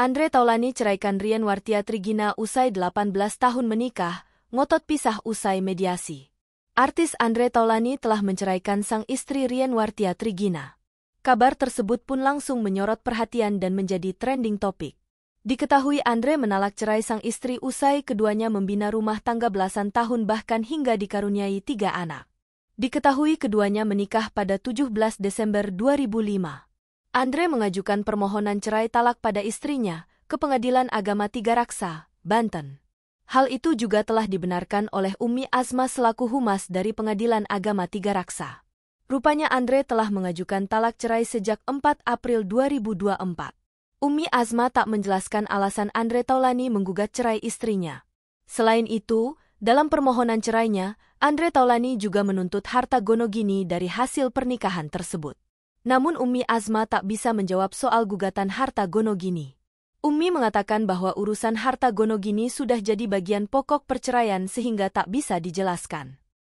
Andre Taulani ceraikan Rian Wartia Trigina usai 18 tahun menikah, ngotot pisah usai mediasi. Artis Andre Taulani telah menceraikan sang istri Rian Wartia Trigina. Kabar tersebut pun langsung menyorot perhatian dan menjadi trending topik. Diketahui Andre menalak cerai sang istri usai keduanya membina rumah tangga belasan tahun bahkan hingga dikaruniai tiga anak. Diketahui keduanya menikah pada 17 Desember 2005. Andre mengajukan permohonan cerai talak pada istrinya ke Pengadilan Agama Tiga Raksa, Banten. Hal itu juga telah dibenarkan oleh Umi Azma selaku humas dari Pengadilan Agama Tiga Raksa. Rupanya Andre telah mengajukan talak cerai sejak 4 April 2024. Umi Azma tak menjelaskan alasan Andre Taulani menggugat cerai istrinya. Selain itu, dalam permohonan cerainya, Andre Taulani juga menuntut harta gonogini dari hasil pernikahan tersebut. Namun Umi Azma tak bisa menjawab soal gugatan harta Gonogini. Umi mengatakan bahwa urusan harta Gonogini sudah jadi bagian pokok perceraian sehingga tak bisa dijelaskan.